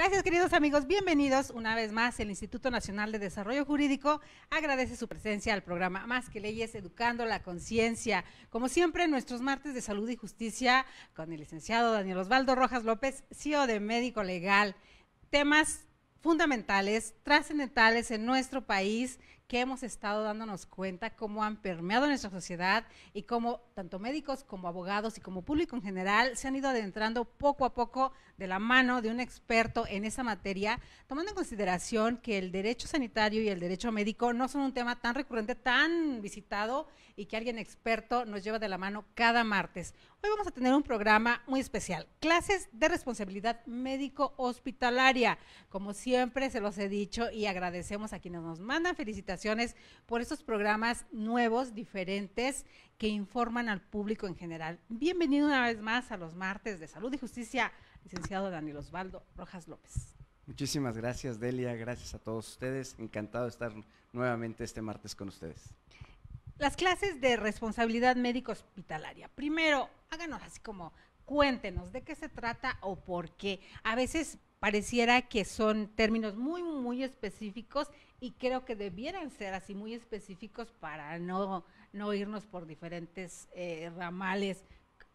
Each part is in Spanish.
Gracias queridos amigos, bienvenidos una vez más. El Instituto Nacional de Desarrollo Jurídico agradece su presencia al programa Más que Leyes, Educando la Conciencia. Como siempre, nuestros martes de salud y justicia con el licenciado Daniel Osvaldo Rojas López, CEO de Médico Legal. Temas fundamentales, trascendentales en nuestro país que hemos estado dándonos cuenta cómo han permeado nuestra sociedad y cómo tanto médicos como abogados y como público en general se han ido adentrando poco a poco de la mano de un experto en esa materia, tomando en consideración que el derecho sanitario y el derecho médico no son un tema tan recurrente, tan visitado y que alguien experto nos lleva de la mano cada martes. Hoy vamos a tener un programa muy especial, clases de responsabilidad médico hospitalaria. Como siempre se los he dicho y agradecemos a quienes nos mandan felicitaciones por estos programas nuevos, diferentes que informan al público en general. Bienvenido una vez más a los martes de Salud y Justicia licenciado Daniel Osvaldo Rojas López. Muchísimas gracias, Delia. Gracias a todos ustedes. Encantado de estar nuevamente este martes con ustedes. Las clases de responsabilidad médico hospitalaria. Primero, háganos así como cuéntenos de qué se trata o por qué. A veces pareciera que son términos muy, muy específicos y creo que debieran ser así muy específicos para no, no irnos por diferentes eh, ramales.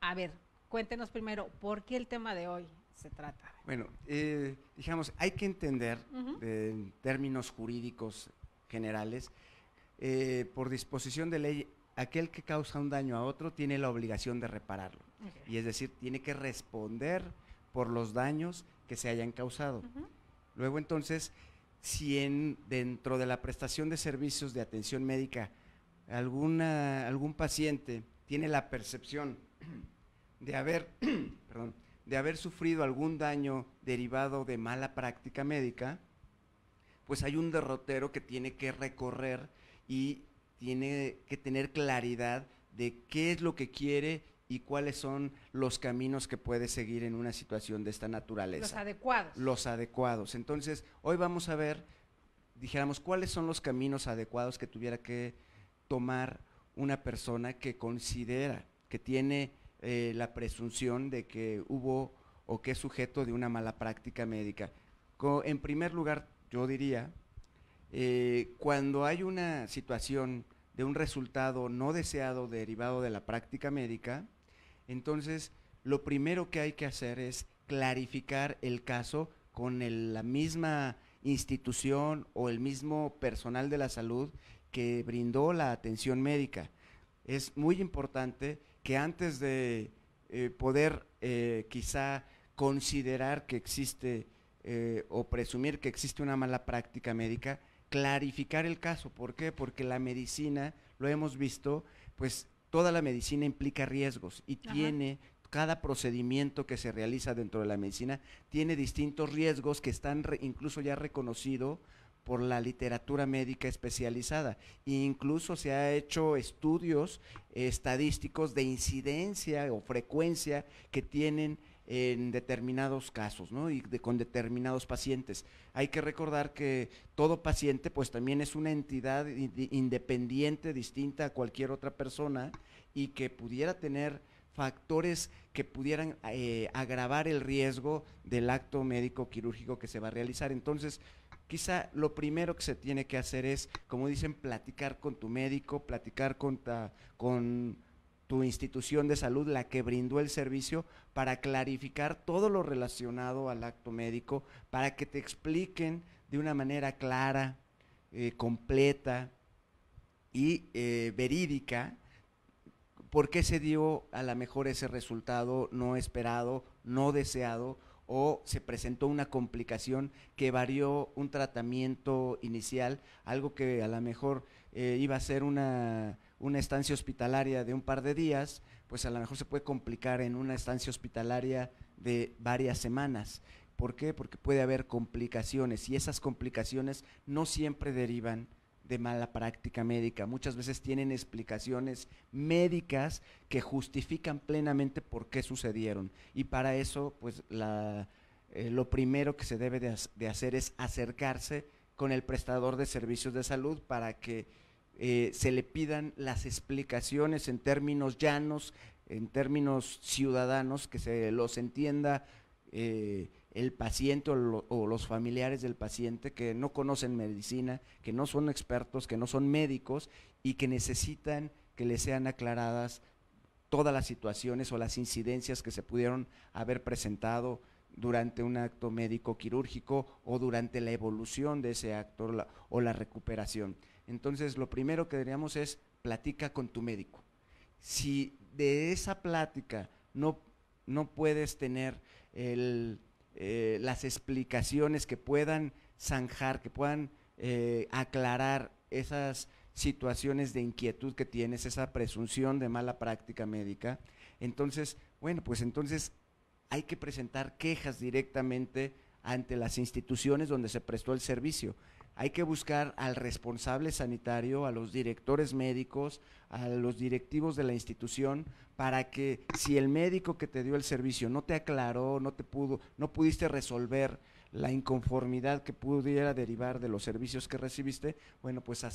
A ver, cuéntenos primero, ¿por qué el tema de hoy se trata? Bueno, eh, digamos, hay que entender eh, en términos jurídicos generales, eh, por disposición de ley, aquel que causa un daño a otro tiene la obligación de repararlo. Y es decir, tiene que responder por los daños que se hayan causado. Luego entonces, si en, dentro de la prestación de servicios de atención médica alguna, algún paciente tiene la percepción de haber, de haber sufrido algún daño derivado de mala práctica médica, pues hay un derrotero que tiene que recorrer y tiene que tener claridad de qué es lo que quiere y cuáles son los caminos que puede seguir en una situación de esta naturaleza. Los adecuados. Los adecuados. Entonces, hoy vamos a ver, dijéramos, cuáles son los caminos adecuados que tuviera que tomar una persona que considera que tiene eh, la presunción de que hubo o que es sujeto de una mala práctica médica. en primer lugar, yo diría, eh, cuando hay una situación de un resultado no deseado derivado de la práctica médica, entonces lo primero que hay que hacer es clarificar el caso con la misma institución o el mismo personal de la salud que brindó la atención médica. Es muy importante que antes de eh, poder eh, quizá considerar que existe eh, o presumir que existe una mala práctica médica, clarificar el caso. ¿Por qué? Porque la medicina, lo hemos visto, pues toda la medicina implica riesgos y tiene cada procedimiento que se realiza dentro de la medicina tiene distintos riesgos que están incluso ya reconocidos por la literatura médica especializada. incluso se ha hecho estudios estadísticos de incidencia o frecuencia que tienen en determinados casos, ¿no? Y de, con determinados pacientes. Hay que recordar que todo paciente, pues también es una entidad independiente, distinta a cualquier otra persona y que pudiera tener factores que pudieran eh, agravar el riesgo del acto médico quirúrgico que se va a realizar. Entonces, quizá lo primero que se tiene que hacer es, como dicen, platicar con tu médico, platicar con, tu institución de salud, la que brindó el servicio, para clarificar todo lo relacionado al acto médico, para que te expliquen de una manera clara, eh, completa y eh, verídica por qué se dio a lo mejor ese resultado no esperado, no deseado, o se presentó una complicación que varió un tratamiento inicial, algo que a lo mejor eh, iba a ser una, una estancia hospitalaria de un par de días, pues a lo mejor se puede complicar en una estancia hospitalaria de varias semanas. ¿Por qué? Porque puede haber complicaciones y esas complicaciones no siempre derivan de mala práctica médica. Muchas veces tienen explicaciones médicas que justifican plenamente por qué sucedieron. Y para eso, pues eh, lo primero que se debe de, hacer es acercarse con el prestador de servicios de salud para que eh, se le pidan las explicaciones en términos llanos, en términos ciudadanos, que se los entienda. Eh, el paciente o, los familiares del paciente que no conocen medicina, que no son expertos, que no son médicos y que necesitan que les sean aclaradas todas las situaciones o las incidencias que se pudieron haber presentado durante un acto médico quirúrgico o durante la evolución de ese acto o la recuperación. Entonces, lo primero que diríamos es platica con tu médico. Si de esa plática no, no puedes tener el eh, las explicaciones que puedan zanjar, que puedan eh, aclarar esas situaciones de inquietud que tienes, esa presunción de mala práctica médica. Entonces, bueno, pues entonces hay que presentar quejas directamente ante las instituciones donde se prestó el servicio hay que buscar al responsable sanitario, a los directores médicos, a los directivos de la institución, para que si el médico que te dio el servicio no te aclaró, no te pudo, no pudiste resolver la inconformidad que pudiera derivar de los servicios que recibiste, bueno, pues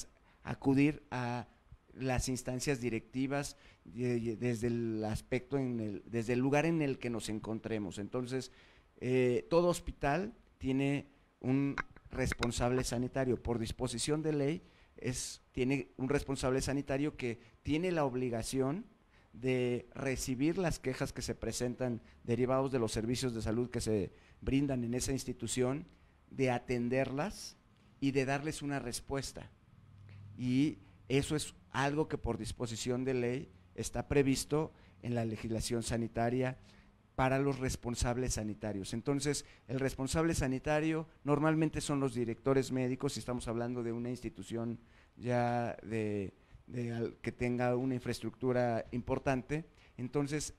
acudir a las instancias directivas desde el aspecto en el, desde el lugar en el que nos encontremos. Entonces, eh, todo hospital tiene un responsable sanitario. Por disposición de ley, es, tiene un responsable sanitario que tiene la obligación de recibir las quejas que se presentan derivados de los servicios de salud que se brindan en esa institución, de atenderlas y de darles una respuesta. Y eso es algo que por disposición de ley está previsto en la legislación sanitaria, para los responsables sanitarios. Entonces, el responsable sanitario normalmente son los directores médicos, si estamos hablando de una institución ya de, que tenga una infraestructura importante, entonces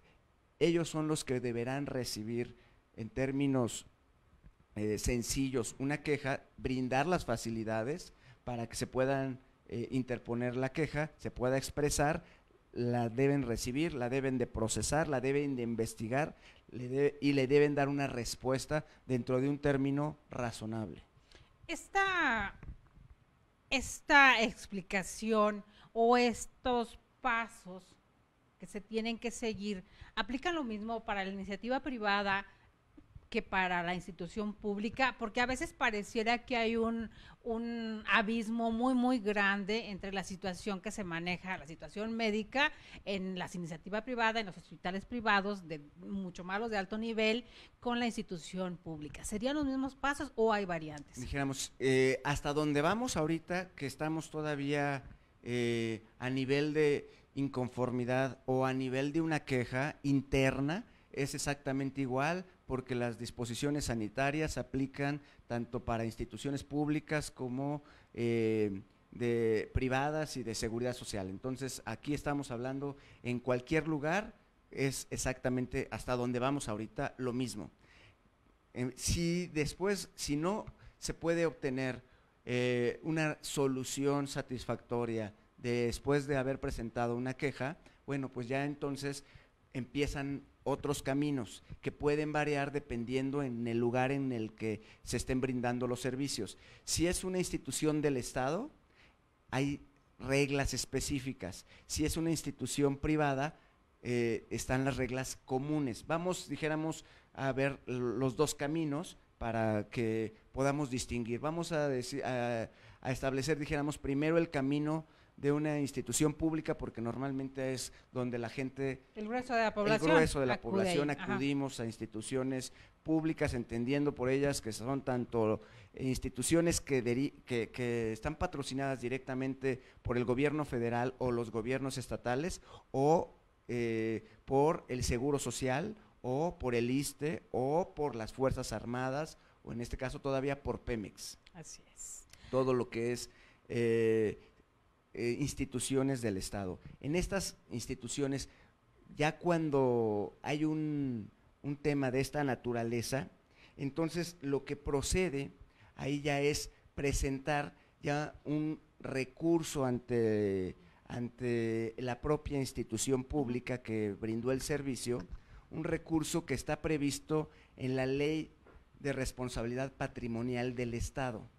ellos son los que deberán recibir en términos eh, sencillos una queja, brindar las facilidades para que se puedan eh, interponer la queja, se pueda expresar la deben recibir, la deben de procesar, la deben de investigar y le deben dar una respuesta dentro de un término razonable. Esta, esta explicación o estos pasos que se tienen que seguir, ¿aplican lo mismo para la iniciativa privada? que para la institución pública, porque a veces pareciera que hay un, abismo muy, muy grande entre la situación que se maneja, la situación médica en las iniciativas privadas, en los hospitales privados, de mucho malos de alto nivel, con la institución pública. ¿Serían los mismos pasos o hay variantes? Dijéramos, eh, hasta dónde vamos ahorita, que estamos todavía eh, a nivel de inconformidad o a nivel de una queja interna, es exactamente igual, porque las disposiciones sanitarias aplican tanto para instituciones públicas como eh, de privadas y de seguridad social. Entonces, aquí estamos hablando en cualquier lugar, es exactamente hasta donde vamos ahorita lo mismo. Eh, si después, si no se puede obtener eh, una solución satisfactoria después de haber presentado una queja, bueno, pues ya entonces empiezan otros caminos que pueden variar dependiendo en el lugar en el que se estén brindando los servicios. Si es una institución del Estado, hay reglas específicas. Si es una institución privada, eh, están las reglas comunes. Vamos, dijéramos, a ver los dos caminos para que podamos distinguir. Vamos a, a establecer, dijéramos, primero el camino de una institución pública, porque normalmente es donde la gente... El grueso de la población. El grueso de la población acudimos a instituciones públicas, entendiendo por ellas que son tanto instituciones que, que, están patrocinadas directamente por el gobierno federal o los gobiernos estatales o eh, por el Seguro Social o por el ISTE o por las Fuerzas Armadas o en este caso todavía por Pemex. Así es. Todo lo que es eh, eh, instituciones del Estado. En estas instituciones, ya cuando hay un, un tema de esta naturaleza, entonces lo que procede ahí ya es presentar ya un recurso ante, ante la propia institución pública que brindó el servicio, un recurso que está previsto en la ley de responsabilidad patrimonial del Estado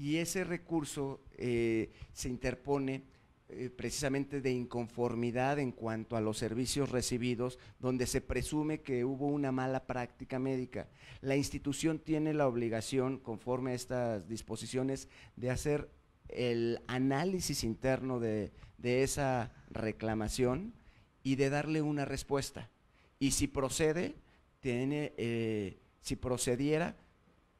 y ese recurso eh, se interpone eh, precisamente de inconformidad en cuanto a los servicios recibidos, donde se presume que hubo una mala práctica médica. La institución tiene la obligación, conforme a estas disposiciones, de hacer el análisis interno de, esa reclamación y de darle una respuesta. Y si procede, tiene, eh, si procediera,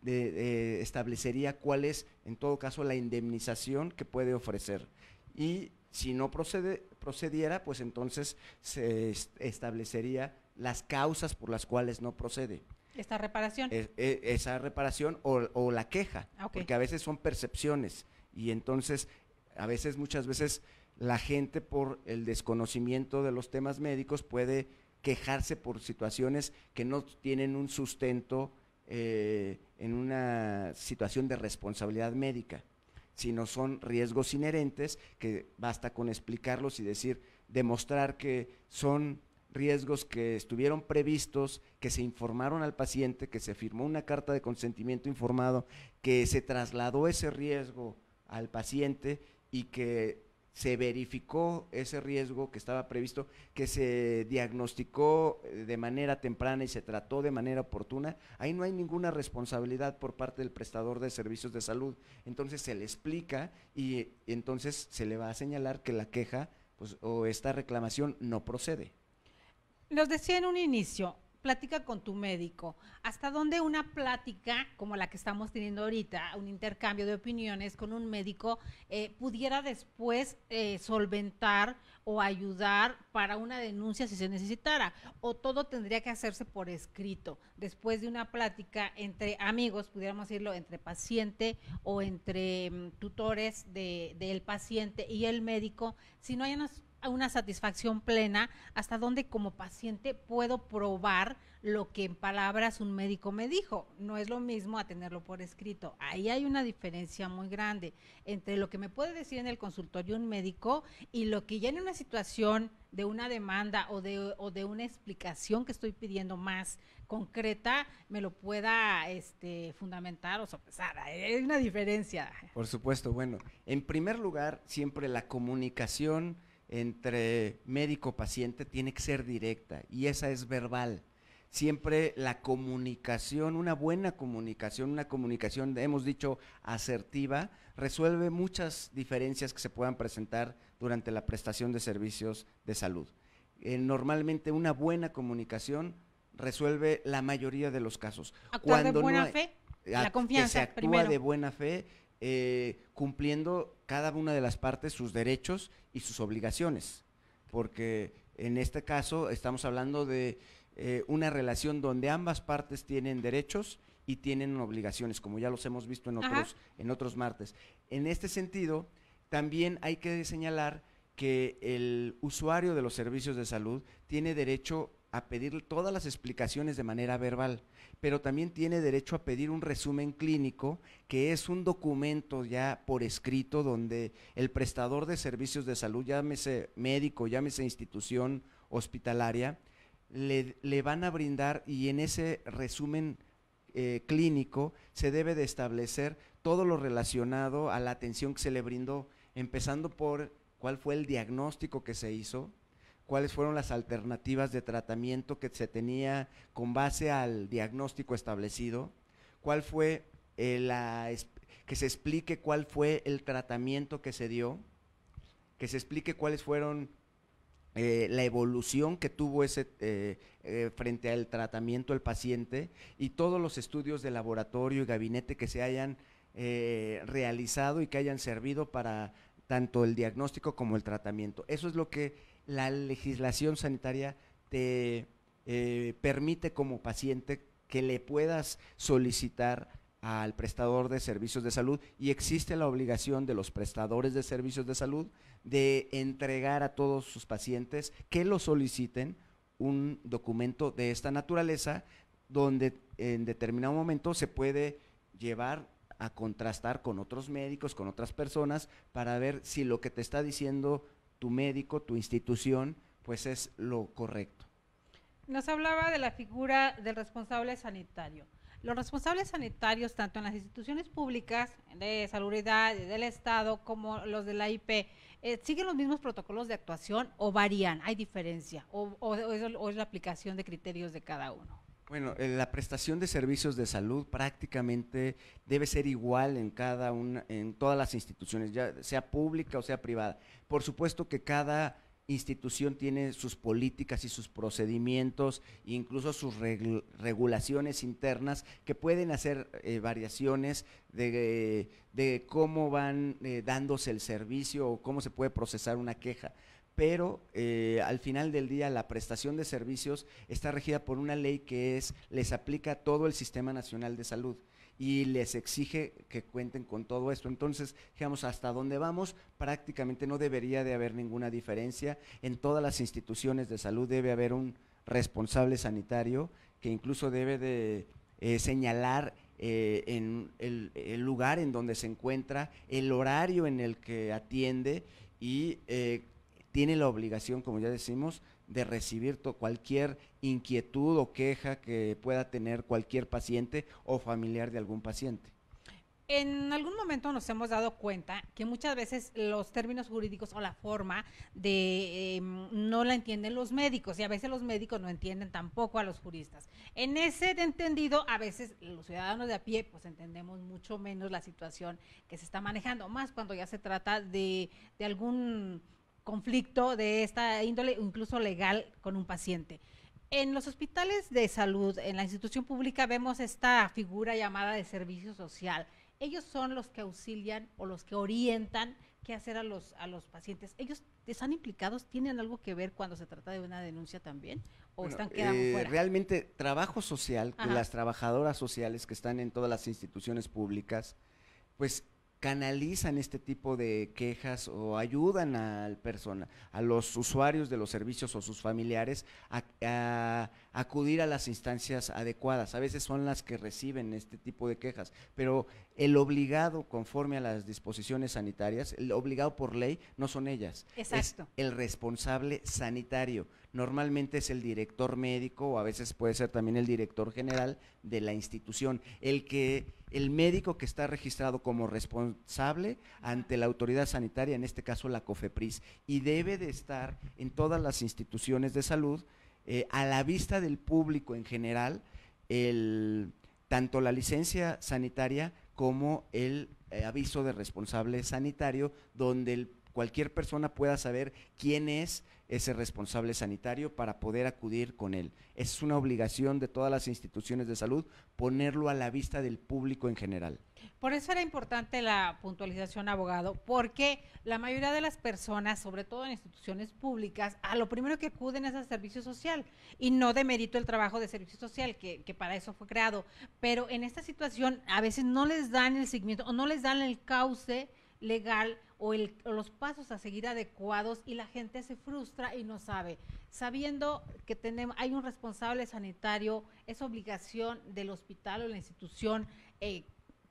de, establecería cuál es, en todo caso, la indemnización que puede ofrecer. Y si no procede, procediera, pues entonces se establecería las causas por las cuales no procede. Esta reparación. E, esa reparación o, la queja, ah, porque a veces son percepciones y entonces, a veces, muchas veces, la gente por el desconocimiento de los temas médicos puede quejarse por situaciones que no tienen un sustento eh, en una situación de responsabilidad médica, sino son riesgos inherentes que basta con explicarlos y decir, demostrar que son riesgos que estuvieron previstos, que se informaron al paciente, que se firmó una carta de consentimiento informado, que se trasladó ese riesgo al paciente y que se verificó ese riesgo que estaba previsto, que se diagnosticó eh, de manera temprana y se trató de manera oportuna, ahí no hay ninguna responsabilidad por parte del prestador de servicios de salud. Entonces se le explica y entonces se le va a señalar que la queja pues, o esta reclamación no procede. Los decía en un inicio, plática con tu médico. ¿Hasta dónde una plática como la que estamos teniendo ahorita, un intercambio de opiniones con un médico, eh, pudiera después eh, solventar o ayudar para una denuncia si se necesitara? ¿O todo tendría que hacerse por escrito? Después de una plática entre amigos, pudiéramos decirlo, entre paciente o entre mm, tutores del paciente y el médico, si no hay una satisfacción plena hasta donde como paciente puedo probar lo que en palabras un médico me dijo. No es lo mismo a tenerlo por escrito. Ahí hay una diferencia muy grande entre lo que me puede decir en el consultorio un médico y lo que ya en una situación de una demanda o de, o de una explicación que estoy pidiendo más concreta me lo pueda este, fundamentar o sopesar. Hay una diferencia. Por supuesto, bueno, en primer lugar, siempre la comunicación entre médico-paciente tiene que ser directa y esa es verbal. Siempre la comunicación, una buena comunicación, una comunicación, hemos dicho, asertiva, resuelve muchas diferencias que se puedan presentar durante la prestación de servicios de salud. Eh, normalmente una buena comunicación resuelve la mayoría de los casos. Actuar Cuando de buena fe, la confianza de buena fe eh, cumpliendo cada una de las partes sus derechos y sus obligaciones. Porque en este caso estamos hablando de eh, una relación donde ambas partes tienen derechos y tienen obligaciones, como ya los hemos visto en otros, en otros martes. En este sentido, también hay que señalar que el usuario de los servicios de salud tiene derecho a pedir todas las explicaciones de manera verbal, pero también tiene derecho a pedir un resumen clínico, que es un documento ya por escrito donde el prestador de servicios de salud, llámese médico, llámese institución hospitalaria, le, van a brindar y en ese resumen eh, clínico se debe de establecer todo lo relacionado a la atención que se le brindó, empezando por cuál fue el diagnóstico que se hizo, cuáles fueron las alternativas de tratamiento que se tenía con base al diagnóstico establecido, cuál fue eh, la, que se explique cuál fue el tratamiento que se dio, que se explique cuáles fueron eh, la evolución que tuvo ese eh, frente al tratamiento el paciente y todos los estudios de laboratorio y gabinete que se hayan realizado y que hayan servido para tanto el diagnóstico como el tratamiento. Eso es lo que la legislación sanitaria te eh, permite como paciente que le puedas solicitar al prestador de servicios de salud y existe la obligación de los prestadores de servicios de salud de entregar a todos sus pacientes que lo soliciten un documento de esta naturaleza donde en determinado momento se puede llevar a contrastar con otros médicos, con otras personas, para ver si lo que te está diciendo tu médico, tu institución, pues es lo correcto. Nos hablaba de la figura del responsable sanitario. Los responsables sanitarios, tanto en las instituciones públicas de salubridad del Estado como los de la IP, eh, ¿siguen los mismos protocolos de actuación o varían? ¿Hay diferencia? ¿O es la aplicación de criterios de cada uno? Bueno, eh, la prestación de servicios de salud prácticamente debe ser igual en cada una, en todas las instituciones, ya sea pública o sea privada. Por supuesto que cada institución tiene sus políticas y sus procedimientos, incluso sus regulaciones internas que pueden hacer eh, variaciones de, cómo van eh, dándose el servicio o cómo se puede procesar una queja pero eh, al final del día la prestación de servicios está regida por una ley que es, les aplica todo el Sistema Nacional de Salud y les exige que cuenten con todo esto. Entonces, digamos, hasta dónde vamos, prácticamente no debería de haber ninguna diferencia. En todas las instituciones de salud debe haber un responsable sanitario que incluso debe de eh, señalar eh, en el, lugar en donde se encuentra, el horario en el que atiende y tiene la obligación, como ya decimos, de recibir cualquier inquietud o queja que pueda tener cualquier paciente o familiar de algún paciente. En algún momento nos hemos dado cuenta que muchas veces los términos jurídicos o la forma de em, no la entienden los médicos y a veces los médicos no entienden tampoco a los juristas. En ese entendido, a veces los ciudadanos de a pie pues entendemos mucho menos la situación que se está manejando, más cuando ya se trata de, de algún conflicto de esta índole, incluso legal, con un paciente. En los hospitales de salud, en la institución pública, vemos esta figura llamada de servicio social. Ellos son los que auxilian o los que orientan qué hacer a los, a los pacientes. ¿Ellos están implicados? ¿Tienen algo que ver cuando se trata de una denuncia también? ¿O están quedando eh, fuera? Realmente, trabajo social, las trabajadoras sociales que están en todas las instituciones públicas, pues canalizan este tipo de quejas o ayudan al persona, a los usuarios de los servicios o sus familiares a, acudir a las instancias adecuadas. A veces son las que reciben este tipo de quejas, pero el obligado conforme a las disposiciones sanitarias, el obligado por ley no son ellas. Exacto. Es el responsable sanitario. Normalmente es el director médico o a veces puede ser también el director general de la institución, el que el médico que está registrado como responsable ante la autoridad sanitaria, en este caso la COFEPRIS, y debe de estar en todas las instituciones de salud, eh, a la vista del público en general, tanto la licencia sanitaria como el eh, aviso de responsable sanitario, donde el cualquier persona pueda saber quién es ese responsable sanitario para poder acudir con él. Es una obligación de todas las instituciones de salud ponerlo a la vista del público en general. Por eso era importante la puntualización, abogado, porque la mayoría de las personas, sobre todo en instituciones públicas, a lo primero que acuden es al servicio social y no de mérito el trabajo de servicio social, que, que para eso fue creado. Pero en esta situación a veces no les dan el seguimiento o no les dan el cauce legal o, los pasos a seguir adecuados y la gente se frustra y no sabe. Sabiendo que tenemos, hay un responsable sanitario, es obligación del hospital o la institución eh,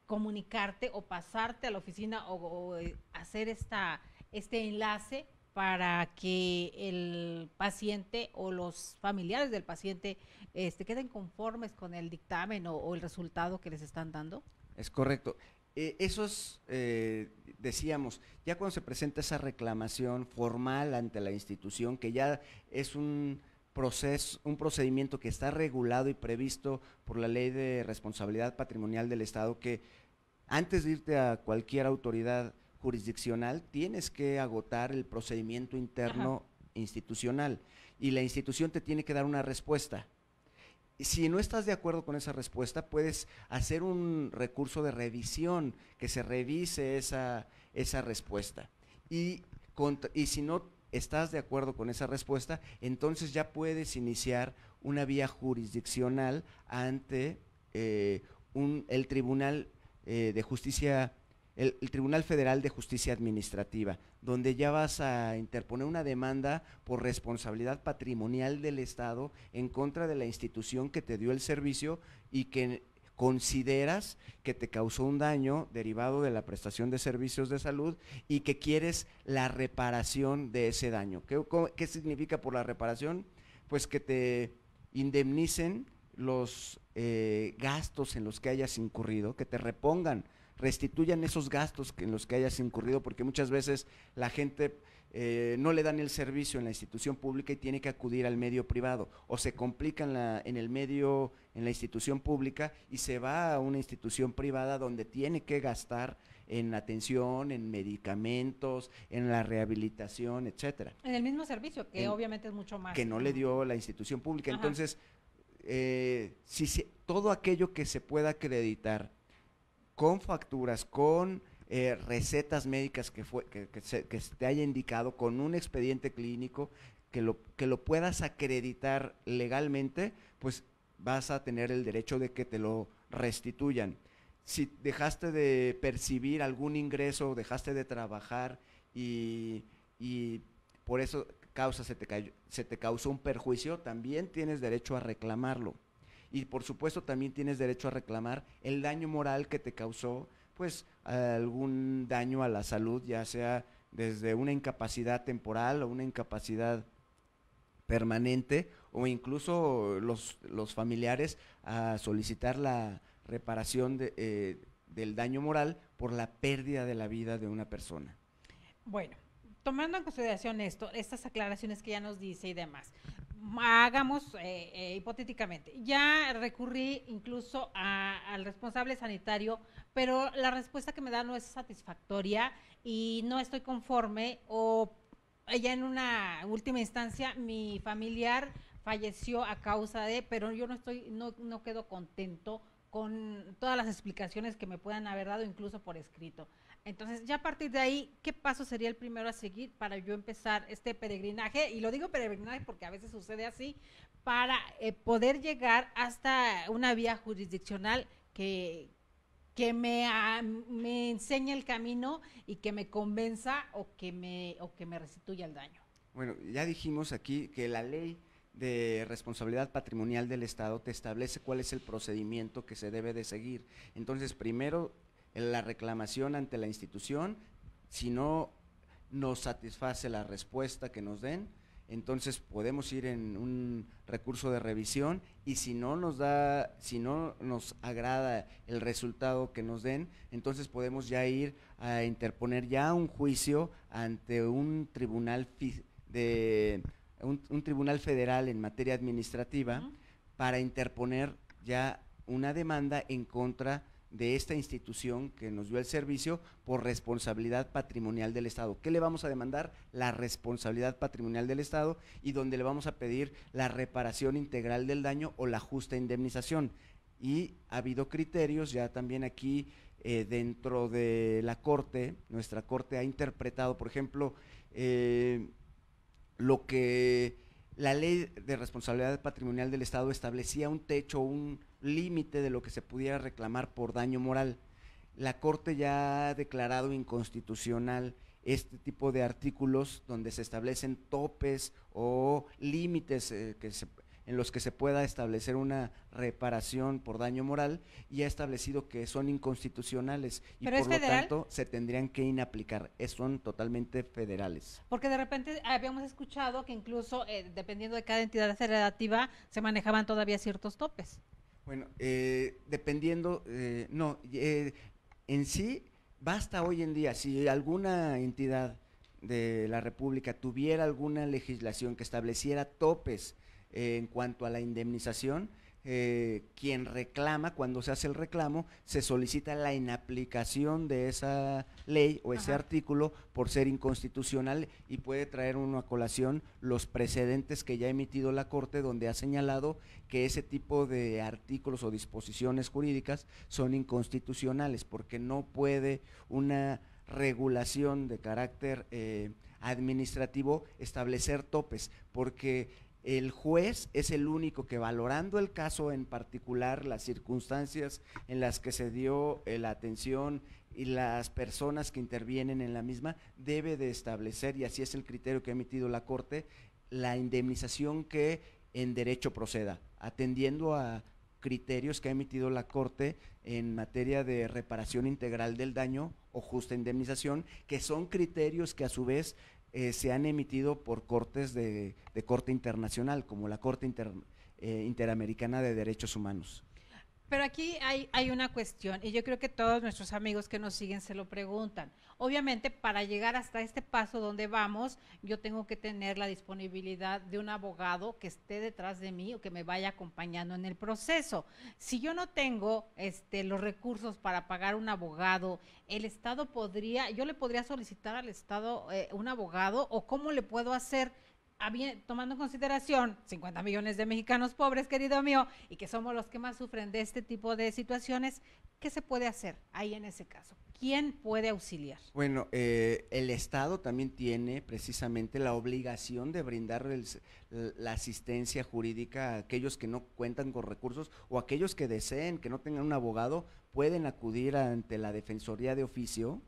comunicarte o pasarte a la oficina o, eh, hacer esta, este enlace para que el paciente o los familiares del paciente este, queden conformes con el dictamen o el resultado que les están dando? Es correcto. Eh, eso es, eh, decíamos, ya cuando se presenta esa reclamación formal ante la institución, que ya es un proceso, un procedimiento que está regulado y previsto por la Ley de Responsabilidad Patrimonial del Estado, que antes de irte a cualquier autoridad jurisdiccional, tienes que agotar el procedimiento interno institucional y la institución te tiene que dar una respuesta. Si no estás de acuerdo con esa respuesta, puedes hacer un recurso de revisión, que se revise esa, esa respuesta. Y, y si no estás de acuerdo con esa respuesta, entonces ya puedes iniciar una vía jurisdiccional ante eh, un, el Tribunal eh, de Justicia el, Tribunal Federal de Justicia Administrativa, donde ya vas a interponer una demanda por responsabilidad patrimonial del Estado en contra de la institución que te dio el servicio y que consideras que te causó un daño derivado de la prestación de servicios de salud y que quieres la reparación de ese daño. ¿Qué, significa por la reparación? Pues que te indemnicen los eh, gastos en los que hayas incurrido, que te repongan restituyan esos gastos en los que hayas incurrido, porque muchas veces la gente eh, no le dan el servicio en la institución pública y tiene que acudir al medio privado, o se complica en, la, el medio, en la institución pública y se va a una institución privada donde tiene que gastar en atención, en medicamentos, en la rehabilitación, etcétera. En el mismo servicio, que obviamente es mucho más. Que no le dio la institución pública. Entonces, eh, si todo aquello que se pueda acreditar con facturas, con eh, recetas médicas que, fue, que, se, te haya indicado, con un expediente clínico, que lo, que lo puedas acreditar legalmente, pues vas a tener el derecho de que te lo restituyan. Si dejaste de percibir algún ingreso, dejaste de trabajar y, por eso causa se te causó un perjuicio, también tienes derecho a reclamarlo y por supuesto también tienes derecho a reclamar el daño moral que te causó pues algún daño a la salud, ya sea desde una incapacidad temporal o una incapacidad permanente o incluso los, los familiares a solicitar la reparación eh, del daño moral por la pérdida de la vida de una persona. Bueno, tomando en consideración esto, estas aclaraciones que ya nos dice y demás, hagamos eh, eh, hipotéticamente, ya recurrí incluso al responsable sanitario, pero la respuesta que me da no es satisfactoria y no estoy conforme o ya en una última instancia mi familiar falleció a causa de, pero yo no estoy, no quedo contento con todas las explicaciones que me puedan haber dado, incluso por escrito. Entonces, ya a partir de ahí, ¿qué paso sería el primero a seguir para yo empezar este peregrinaje? Y lo digo peregrinaje porque a veces sucede así, para eh, poder llegar hasta una vía jurisdiccional que, me, ah, me enseñe el camino y que me convenza o que me, o que me restituya el daño. Bueno, ya dijimos aquí que la ley de responsabilidad patrimonial del Estado te establece cuál es el procedimiento que se debe de seguir. Entonces, primero la reclamación ante la institución, si no nos satisface la respuesta que nos den, entonces podemos ir en un recurso de revisión y si no nos da, si no nos agrada el resultado que nos den, entonces podemos ya ir a interponer ya un juicio ante un tribunal de un, tribunal federal en materia administrativa para interponer ya una demanda en contra de esta institución que nos dio el servicio por responsabilidad patrimonial del Estado. ¿Qué le vamos a demandar? La responsabilidad patrimonial del Estado y donde le vamos a pedir la reparación integral del daño o la justa indemnización. Y ha habido criterios, ya también aquí eh, dentro de la Corte, nuestra Corte ha interpretado, por ejemplo, eh, lo que la ley de responsabilidad patrimonial del Estado establecía un techo, un, límite de lo que se pudiera reclamar por daño moral. La Corte ya ha declarado inconstitucional este tipo de artículos donde se establecen topes o límites eh, en los que se pueda establecer una reparación por daño moral y ha establecido que son inconstitucionales y por lo tanto se tendrían que inaplicar. Eh, son totalmente federales. Porque de repente habíamos escuchado que incluso eh, dependiendo de cada entidad federativa se manejaban todavía ciertos topes. Bueno, eh, dependiendo, eh, no, eh, en sí, basta hoy en día, si alguna entidad de la República tuviera alguna legislación que estableciera topes en cuanto a la indemnización, eh, quien reclama, cuando se hace el reclamo, se solicita la inaplicación de esa ley o ese artículo por ser inconstitucional y puede traer uno a colación los precedentes que ya ha emitido la Corte donde ha señalado que ese tipo de artículos o disposiciones jurídicas son inconstitucionales porque no puede una regulación de carácter eh, administrativo establecer topes porque el juez es el único que valorando el caso en particular, las circunstancias en las que se dio eh, la atención y las personas que intervienen en la misma, debe de establecer, y así es el criterio que ha emitido la Corte, la indemnización que en derecho proceda, atendiendo a criterios que ha emitido la Corte en materia de reparación integral del daño o justa indemnización, que son criterios que a su vez eh, se han emitido por cortes de, corte internacional, como la Corte eh, Interamericana de Derechos Humanos. Pero aquí hay, hay una cuestión, y yo creo que todos nuestros amigos que nos siguen se lo preguntan. Obviamente, para llegar hasta este paso donde vamos, yo tengo que tener la disponibilidad de un abogado que esté detrás de mí o que me vaya acompañando en el proceso. Si yo no tengo este, los recursos para pagar un abogado, el Estado podría, yo le podría solicitar al Estado eh, un abogado o cómo le puedo hacer tomando en consideración 50 millones de mexicanos pobres, querido mío, y que somos los que más sufren de este tipo de situaciones, ¿qué se puede hacer ahí en ese caso? ¿Quién puede auxiliar? Bueno, eh, el Estado también tiene precisamente la obligación de brindar la asistencia jurídica a aquellos que no cuentan con recursos o aquellos que deseen, que no tengan un abogado, pueden acudir ante la Defensoría de Oficio,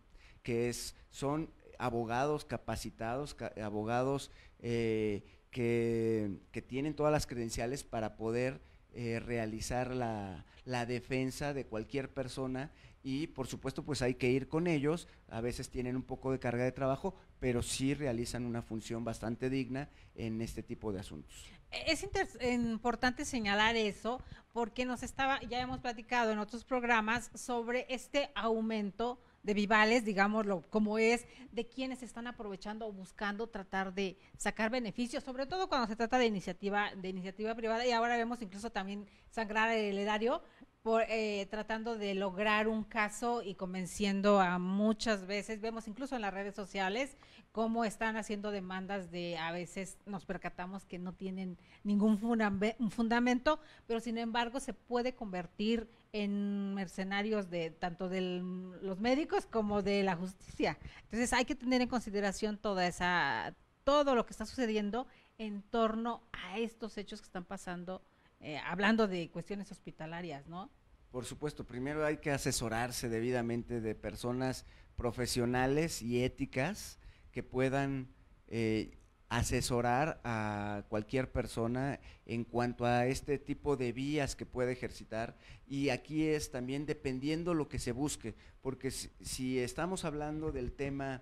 que es, son abogados capacitados, abogados eh, que, tienen todas las credenciales para poder eh, realizar la, la defensa de cualquier persona y por supuesto pues hay que ir con ellos, a veces tienen un poco de carga de trabajo, pero sí realizan una función bastante digna en este tipo de asuntos. Es importante señalar eso porque nos estaba, ya hemos platicado en otros programas sobre este aumento de Vivales, digámoslo como es, de quienes están aprovechando o buscando tratar de sacar beneficios, sobre todo cuando se trata de iniciativa, de iniciativa privada, y ahora vemos incluso también sangrar el erario por, eh, tratando de lograr un caso y convenciendo a muchas veces, vemos incluso en las redes sociales cómo están haciendo demandas de, a veces nos percatamos que no tienen ningún fundamento, pero sin embargo se puede convertir en mercenarios de tanto de los médicos como de la justicia. Entonces hay que tener en consideración toda esa, todo lo que está sucediendo en torno a estos hechos que están pasando eh, hablando de cuestiones hospitalarias, ¿no? Por supuesto, primero hay que asesorarse debidamente de personas profesionales y éticas que puedan eh, asesorar a cualquier persona en cuanto a este tipo de vías que puede ejercitar. Y aquí es también dependiendo lo que se busque, porque si, estamos hablando del tema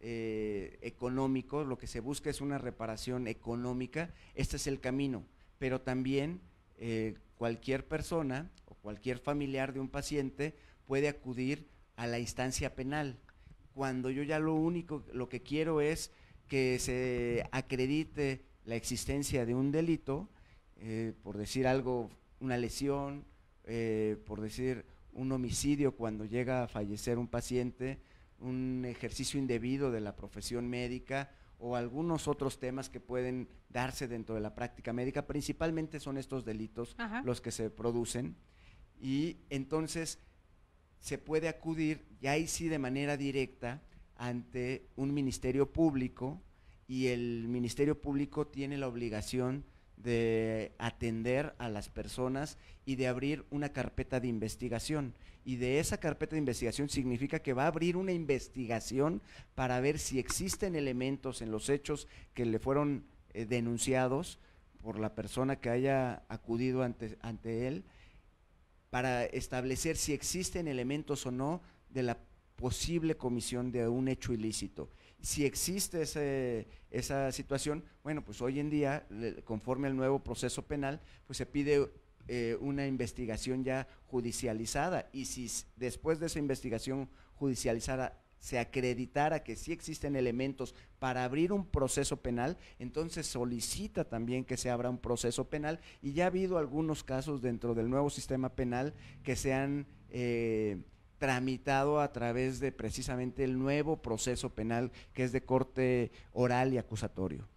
eh, económico, lo que se busca es una reparación económica, este es el camino, pero también eh, cualquier persona o cualquier familiar de un paciente puede acudir a la instancia penal. Cuando yo ya lo único, lo que quiero es que se acredite la existencia de un delito, eh, por decir algo, una lesión, eh, por decir un homicidio cuando llega a fallecer un paciente, un ejercicio indebido de la profesión médica, o algunos otros temas que pueden darse dentro de la práctica médica. Principalmente son estos delitos los que se producen y entonces se puede acudir, y ahí sí de manera directa, ante un ministerio público y el ministerio público tiene la obligación de atender a las personas y de abrir una carpeta de investigación. Y de esa carpeta de investigación significa que va a abrir una investigación para ver si existen elementos en los hechos que le fueron eh, denunciados por la persona que haya acudido ante él, para establecer si existen elementos o no de la posible comisión de un hecho ilícito si existe esa situación, bueno, pues hoy en día, conforme al nuevo proceso penal, pues se pide eh, una investigación ya judicializada y si después de esa investigación judicializada se acreditara que sí existen elementos para abrir un proceso penal, entonces solicita también que se abra un proceso penal y ya ha habido algunos casos dentro del nuevo sistema penal que se han eh, tramitado a través de precisamente el nuevo proceso penal que es de corte oral y acusatorio.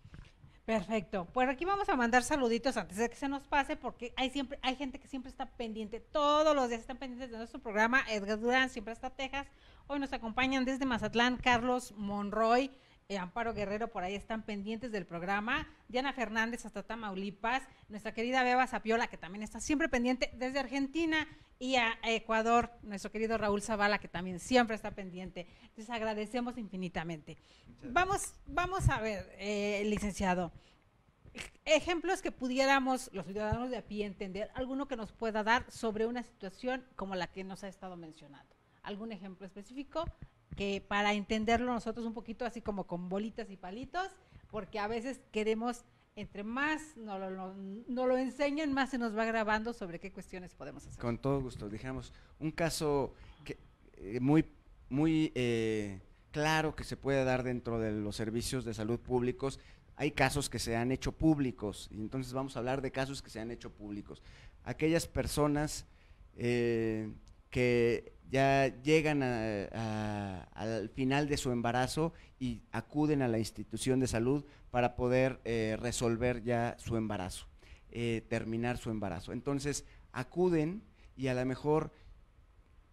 Perfecto. Pues aquí vamos a mandar saluditos antes de que se nos pase, porque hay siempre, hay gente que siempre está pendiente, todos los días están pendientes de nuestro programa. Edgar Durán siempre está Texas. Hoy nos acompañan desde Mazatlán, Carlos Monroy. Eh, Amparo Guerrero por ahí están pendientes del programa, Diana Fernández hasta Tamaulipas, nuestra querida Beba Zapiola, que también está siempre pendiente desde Argentina y a Ecuador, nuestro querido Raúl Zavala que también siempre está pendiente. Les agradecemos infinitamente. Vamos, vamos a ver, eh, licenciado, ejemplos que pudiéramos los ciudadanos de a pie entender, alguno que nos pueda dar sobre una situación como la que nos ha estado mencionando. ¿Algún ejemplo específico que para entenderlo nosotros un poquito así como con bolitas y palitos, porque a veces queremos, entre más nos lo, no, lo enseñan, más se nos va grabando sobre qué cuestiones podemos hacer. Con todo gusto, digamos, un caso eh, muy, muy eh, claro que se puede dar dentro de los servicios de salud públicos. Hay casos que se han hecho públicos, y entonces vamos a hablar de casos que se han hecho públicos. Aquellas personas eh, que ya llegan al final de su embarazo y acuden a la institución de salud para poder eh, resolver ya su embarazo, eh, terminar su embarazo. Entonces acuden y a lo mejor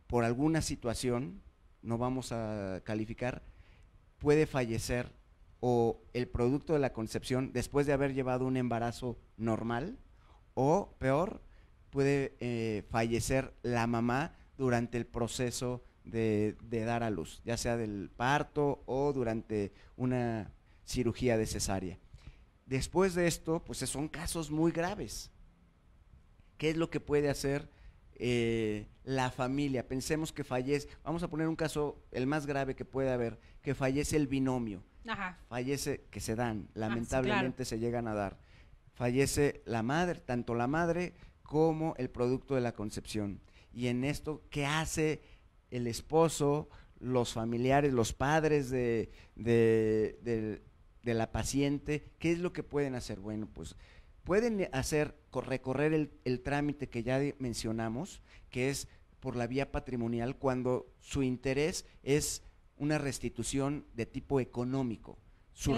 por alguna situación, no vamos a calificar, puede fallecer o el producto de la concepción después de haber llevado un embarazo normal o peor, puede eh, fallecer la mamá durante el proceso de, dar a luz, ya sea del parto o durante una cirugía de cesárea. Después de esto, pues son casos muy graves. ¿Qué es lo que puede hacer eh, la familia? Pensemos que fallece, vamos a poner un caso, el más grave que puede haber, que fallece el binomio. Fallece, que se dan, ah, lamentablemente se llegan a dar. Fallece la madre, tanto la madre como el producto de la concepción y en esto ¿qué hace el esposo, los familiares, los padres de, de, la paciente, ¿qué es lo que pueden hacer? Bueno, pues pueden hacer, recorrer el, el trámite que ya mencionamos, que es por la vía patrimonial cuando su interés es una restitución de tipo económico. Su,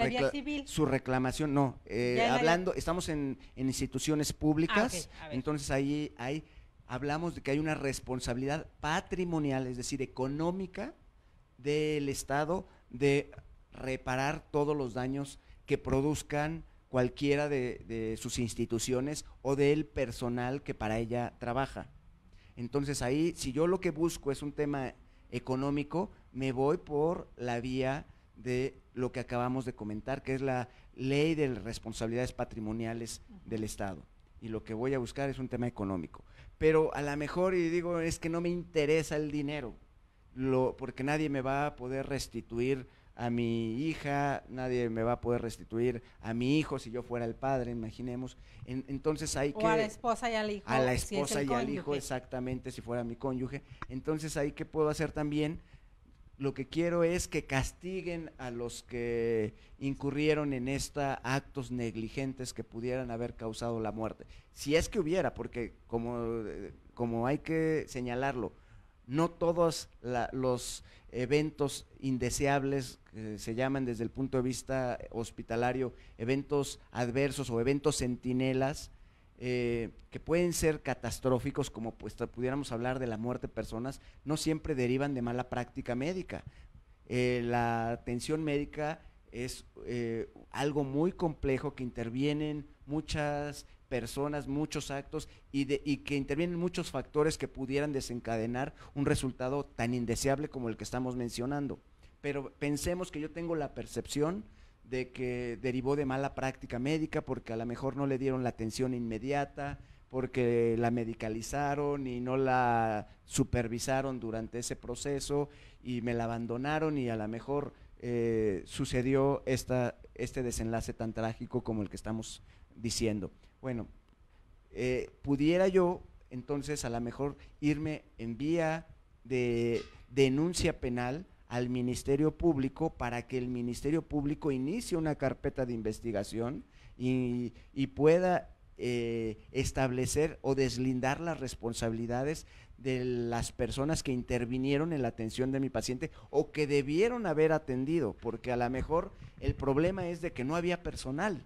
su reclamación, no, eh, hablando, estamos en, en instituciones ah, públicas, entonces ahí hay hablamos de que hay una responsabilidad patrimonial, es decir, económica del Estado de reparar todos los daños que produzcan cualquiera de, sus instituciones o del personal que para ella trabaja. Entonces ahí, si yo lo que busco es un tema económico, me voy por la vía de lo que acabamos de comentar, que es la ley de responsabilidades patrimoniales del Estado. Y lo que voy a buscar es un tema económico pero a lo mejor y digo, es que no me interesa el dinero, lo, porque nadie me va a poder restituir a mi hija, nadie me va a poder restituir a mi hijo si yo fuera el padre, imaginemos. entonces hay que... a la esposa y al hijo. A la esposa y al hijo, exactamente, si fuera mi cónyuge. Entonces ahí que puedo hacer también lo que quiero es que castiguen a los que incurrieron en esta actos negligentes que pudieran haber causado la muerte. Si es que hubiera, porque como, hay que señalarlo, no todos los eventos indeseables se llaman desde el punto de vista hospitalario eventos adversos o eventos centinelas eh, que pueden ser catastróficos, como pues, pudiéramos hablar de la muerte de personas, no siempre derivan de mala práctica médica. Eh, la atención médica es eh, algo muy complejo que intervienen muchas personas, muchos actos y, que intervienen muchos factores que pudieran desencadenar un resultado tan indeseable como el que estamos mencionando. Pero pensemos que yo tengo la percepción de que derivó de mala práctica médica porque a lo mejor no le dieron la atención inmediata, porque la medicalizaron y no la supervisaron durante ese proceso y me la abandonaron y a lo mejor eh, sucedió esta, este desenlace tan trágico como el que estamos diciendo. Bueno, eh, pudiera yo entonces a lo mejor irme en vía de denuncia penal al Ministerio Público para que el Ministerio Público inicie una carpeta de investigación y, pueda eh, establecer o deslindar las responsabilidades de las personas que intervinieron en la atención de mi paciente o que debieron haber atendido, porque a lo mejor el problema es de que no había personal.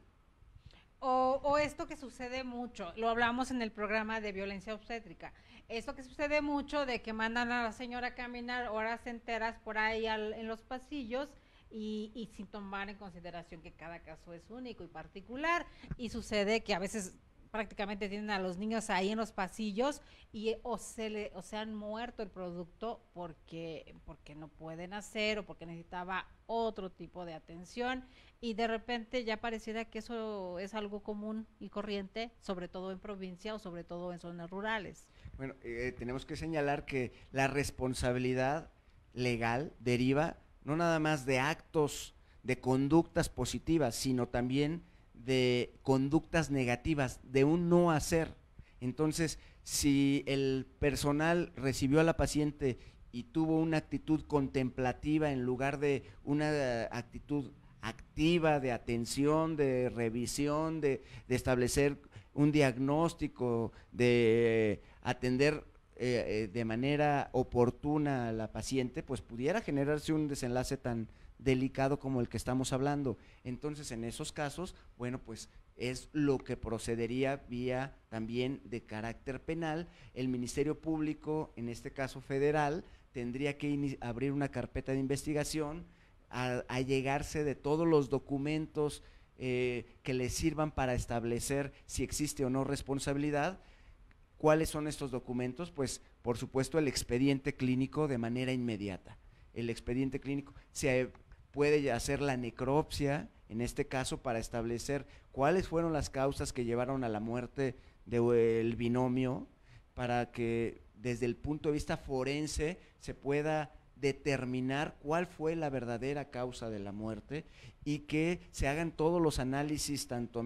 O, o, esto que sucede mucho, lo hablamos en el programa de violencia obstétrica, eso que sucede mucho de que mandan a la señora a caminar horas enteras por ahí en los pasillos y, y, sin tomar en consideración que cada caso es único y particular. Y sucede que a veces prácticamente tienen a los niños ahí en los pasillos y eh, o se, le, o se han muerto el producto porque, porque no pueden hacer o porque necesitaba otro tipo de atención y de repente ya pareciera que eso es algo común y corriente, sobre todo en provincia o sobre todo en zonas rurales. Bueno, eh, tenemos que señalar que la responsabilidad legal deriva no nada más de actos, de conductas positivas, sino también de conductas negativas, de un no hacer. Entonces, si el personal recibió a la paciente y tuvo una actitud contemplativa en lugar de una actitud activa de atención, de revisión, de, de establecer un diagnóstico, de eh, atender eh, eh, de manera oportuna a la paciente, pues pudiera generarse un desenlace tan delicado como el que estamos hablando. Entonces, en esos casos, bueno, pues es lo que procedería vía también de carácter penal. El Ministerio Público, en este caso federal, tendría que abrir una carpeta de investigación, a, llegarse de todos los documentos eh, que les sirvan para establecer si existe o no responsabilidad. ¿Cuáles son estos documentos? Pues, por supuesto, el expediente clínico de manera inmediata. El expediente clínico se puede hacer la necropsia, en este caso, para establecer cuáles fueron las causas que llevaron a la muerte del binomio, para que desde el punto de vista forense se pueda determinar cuál fue la verdadera causa de la muerte y que se hagan todos los análisis, tanto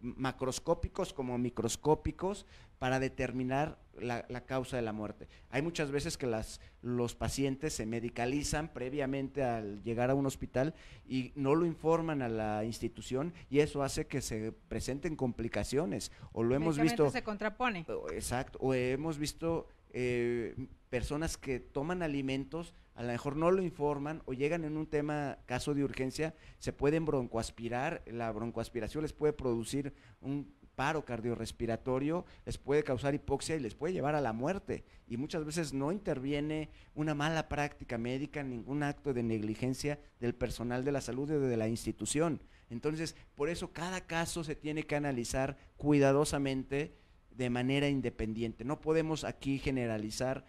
macroscópicos como microscópicos, para determinar la, causa de la muerte. Hay muchas veces que las, los pacientes se medicalizan previamente al llegar a un hospital y no lo informan a la institución y eso hace que se presenten complicaciones. O lo hemos visto... se contrapone. Exacto. O hemos visto... Eh, personas que toman alimentos, a lo mejor no lo informan o llegan en un tema, caso de urgencia, se pueden broncoaspirar, la broncoaspiración les puede producir un paro cardiorrespiratorio, les puede causar hipoxia y les puede llevar a la muerte. Y muchas veces no interviene una mala práctica médica, ningún acto de negligencia del personal de la salud o de la institución. Entonces, por eso cada caso se tiene que analizar cuidadosamente de manera independiente. No podemos aquí generalizar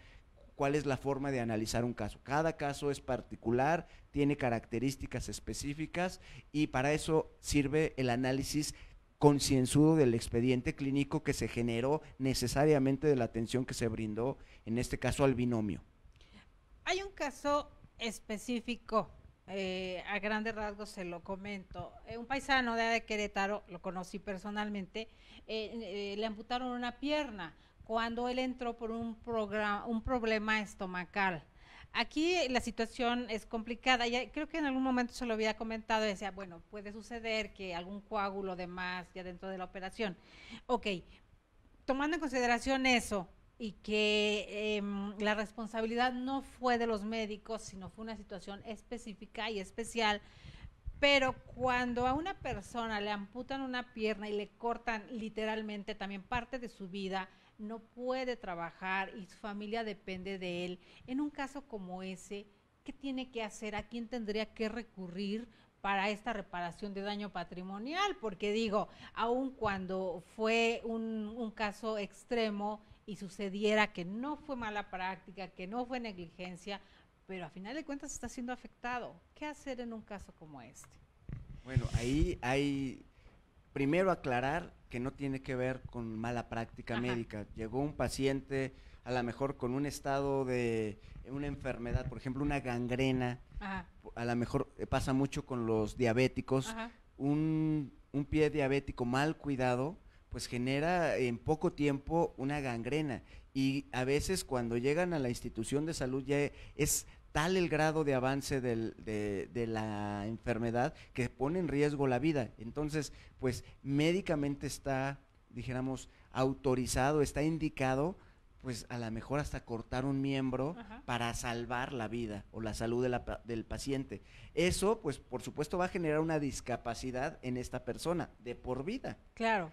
cuál es la forma de analizar un caso. Cada caso es particular, tiene características específicas y para eso sirve el análisis concienzudo del expediente clínico que se generó necesariamente de la atención que se brindó, en este caso al binomio. Hay un caso específico, eh, a grandes rasgos se lo comento. Eh, un paisano de, de Querétaro, lo conocí personalmente, eh, le amputaron una pierna cuando él entró por un, problema estomacal. Aquí la situación es complicada. creo que en algún momento se lo había comentado. Decía, bueno, puede suceder que algún coágulo de más ya dentro de la operación. Ok, tomando en consideración eso y que em, la responsabilidad no fue de los médicos, sino fue una situación específica y especial. Pero cuando a una persona le amputan una pierna y le cortan literalmente también parte de su vida, no puede trabajar y su familia depende de él. En un caso como ese, ¿qué tiene que hacer? ¿A quién tendría que recurrir para esta reparación de daño patrimonial? Porque digo, aun cuando fue un, caso extremo y sucediera que no fue mala práctica, que no fue negligencia, pero a final de cuentas está siendo afectado. ¿Qué hacer en un caso como este? Bueno, ahí hay primero aclarar que no tiene que ver con mala práctica médica. Llegó un paciente a lo mejor con un estado de una enfermedad, por ejemplo, una gangrena, a lo mejor eh, pasa mucho con los diabéticos, un, un, pie diabético mal cuidado, pues genera en poco tiempo una gangrena. Y a veces cuando llegan a la institución de salud ya es tal el grado de avance de, la enfermedad que pone en riesgo la vida. Entonces, pues médicamente está, dijéramos, autorizado, está indicado, pues a lo mejor hasta cortar un miembro para salvar la vida o la salud del paciente. Eso, pues por supuesto, va a generar una discapacidad en esta persona de por vida. Claro.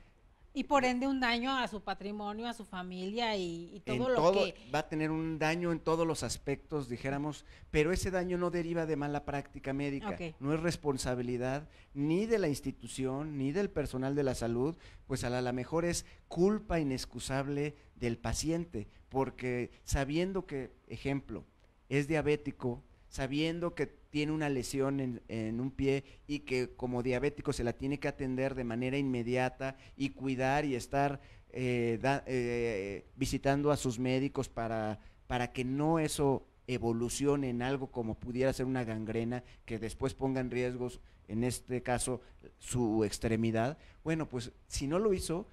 Y por ende un daño a su patrimonio, a su familia y, todo lo todo, que... Va a tener un daño en todos los aspectos, dijéramos, pero ese daño no deriva de mala práctica médica. No es responsabilidad ni de la institución, ni del personal de la salud, pues a lo mejor es culpa inexcusable del paciente, porque sabiendo que, ejemplo, es diabético, sabiendo que tiene una lesión en, un pie y que como diabético se la tiene que atender de manera inmediata y cuidar y estar eh, eh, visitando a sus médicos para, para que no eso evolucione en algo como pudiera ser una gangrena que después ponga en riesgos, en este caso, su extremidad. Bueno, pues si no lo hizo,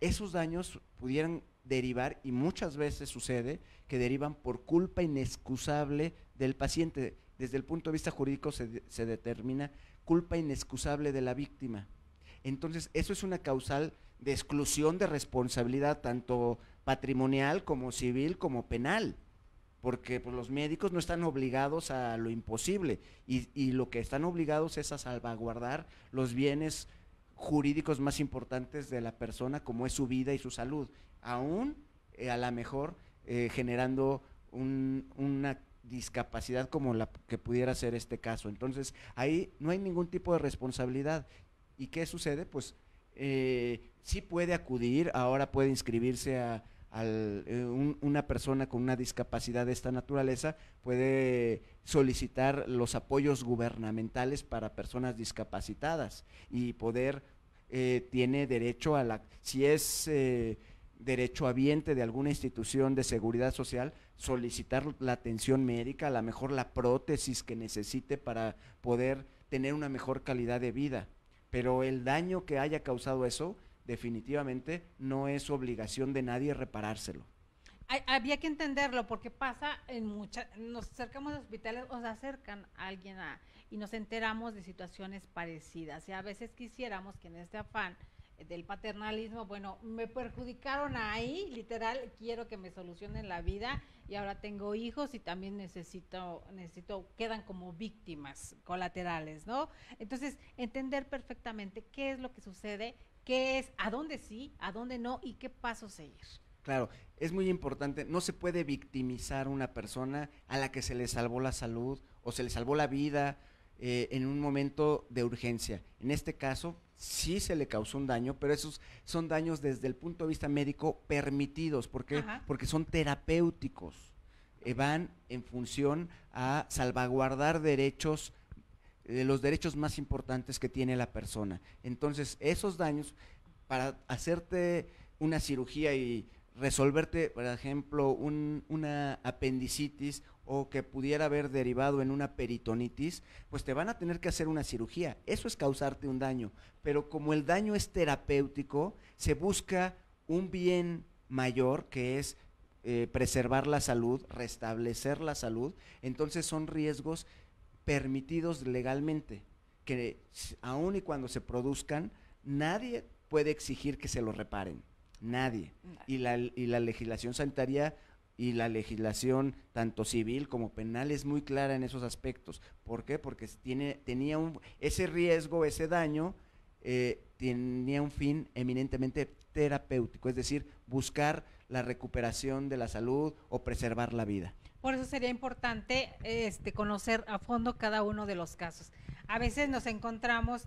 esos daños pudieran derivar, y muchas veces sucede, que derivan por culpa inexcusable del paciente desde el punto de vista jurídico se, determina culpa inexcusable de la víctima. Entonces, eso es una causal de exclusión de responsabilidad, tanto patrimonial como civil como penal, porque pues, los médicos no están obligados a lo imposible y, lo que están obligados es a salvaguardar los bienes jurídicos más importantes de la persona, como es su vida y su salud, aún eh, a lo mejor eh, generando un, una discapacidad como la que pudiera ser este caso. Entonces, ahí no hay ningún tipo de responsabilidad. ¿Y qué sucede? Pues eh, sí puede acudir, ahora puede inscribirse a, eh, una persona con una discapacidad de esta naturaleza puede solicitar los apoyos gubernamentales para personas discapacitadas y poder, eh, tiene derecho a la, si es derecho habiente de alguna institución de seguridad social, solicitar la atención médica, a lo mejor la prótesis que necesite para poder tener una mejor calidad de vida. Pero el daño que haya causado eso, definitivamente no es obligación de nadie reparárselo. había que entenderlo porque pasa en muchas, nos acercamos a hospitales o se acercan a alguien a, y nos enteramos de situaciones parecidas. Y a veces quisiéramos que en este afán del paternalismo, bueno, me perjudicaron ahí, literal, quiero que me solucionen la vida y ahora tengo hijos y también necesito, necesito, quedan como víctimas colaterales, ¿no? Entonces, entender perfectamente qué es lo que sucede, qué es, a dónde sí, a dónde no y qué pasos seguir. Claro, es muy importante, no se puede victimizar una persona a la que se le salvó la salud o se le salvó la vida eh, en un momento de urgencia. En este caso, sí se le causó un daño, pero esos son daños desde el punto de vista médico permitidos, porque Porque son terapéuticos, eh, van en función a salvaguardar derechos de eh, los derechos más importantes que tiene la persona. Entonces, esos daños, para hacerte una cirugía y resolverte, por ejemplo, una apendicitis o que pudiera haber derivado en una peritonitis, pues te van a tener que hacer una cirugía. Eso es causarte un daño. Pero como el daño es terapéutico, se busca un bien mayor que es eh, preservar la salud, restablecer la salud. Entonces son riesgos permitidos legalmente, que aun y cuando se produzcan, nadie puede exigir que se lo reparen. Nadie. Y la, y la legislación sanitaria y la legislación, tanto civil como penal, es muy clara en esos aspectos. ¿Por qué? Porque tiene, tenía un, ese riesgo, ese daño, eh, tenía un fin eminentemente terapéutico, es decir, buscar la recuperación de la salud o preservar la vida. Por eso sería importante este, conocer a fondo cada uno de los casos. A veces nos encontramos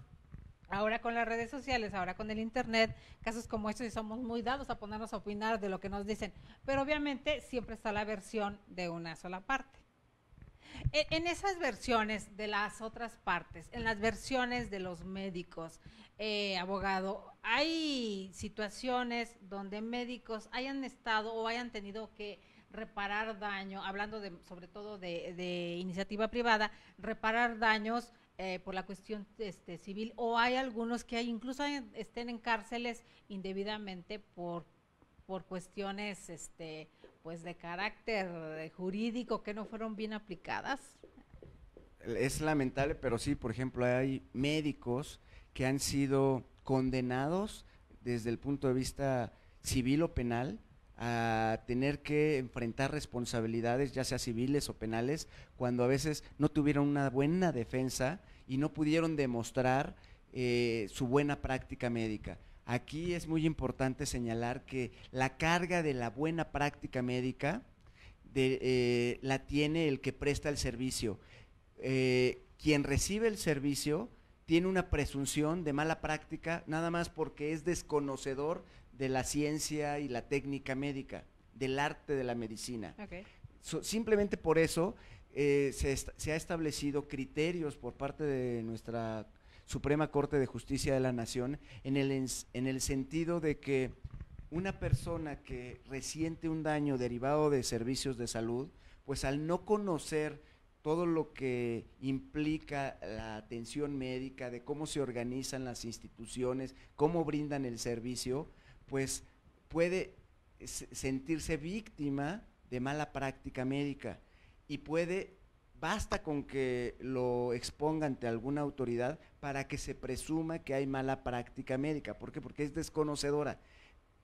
Ahora con las redes sociales, ahora con el Internet, casos como estos y somos muy dados a ponernos a opinar de lo que nos dicen, pero obviamente siempre está la versión de una sola parte. E, en esas versiones de las otras partes, en las versiones de los médicos, eh, abogado, ¿hay situaciones donde médicos hayan estado o hayan tenido que reparar daño, hablando de, sobre todo de, de iniciativa privada, reparar daños? Eh, por la cuestión este, civil o hay algunos que incluso estén en cárceles indebidamente por, cuestiones este, pues de carácter eh, jurídico que no fueron bien aplicadas. Es lamentable, pero sí, por ejemplo, hay médicos que han sido condenados desde el punto de vista civil o penal a tener que enfrentar responsabilidades, ya sea civiles o penales, cuando a veces no tuvieron una buena defensa y no pudieron demostrar eh, su buena práctica médica. Aquí es muy importante señalar que la carga de la buena práctica médica eh, la tiene el que presta el servicio. Eh, quien recibe el servicio tiene una presunción de mala práctica nada más porque es desconocedor de la ciencia y la técnica médica, del arte de la medicina. simplemente por eso eh, se, se, ha establecido criterios por parte de nuestra Suprema Corte de Justicia de la Nación en el, en el sentido de que una persona que resiente un daño derivado de servicios de salud, pues al no conocer todo lo que implica la atención médica, de cómo se organizan las instituciones, cómo brindan el servicio, pues puede sentirse víctima de mala práctica médica y puede, basta con que lo exponga ante alguna autoridad para que se presuma que hay mala práctica médica. ¿Por qué? Porque es desconocedora.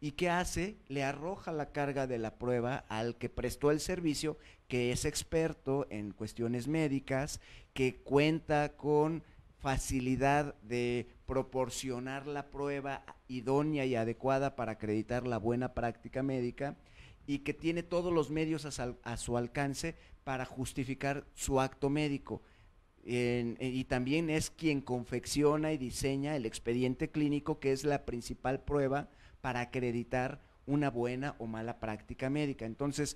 ¿Y qué hace? Le arroja la carga de la prueba al que prestó el servicio, que es experto en cuestiones médicas, que cuenta con facilidad de proporcionar la prueba idónea y adecuada para acreditar la buena práctica médica y que tiene todos los medios a, su alcance para justificar su acto médico. Eh, y también es quien confecciona y diseña el expediente clínico, que es la principal prueba para acreditar una buena o mala práctica médica. Entonces,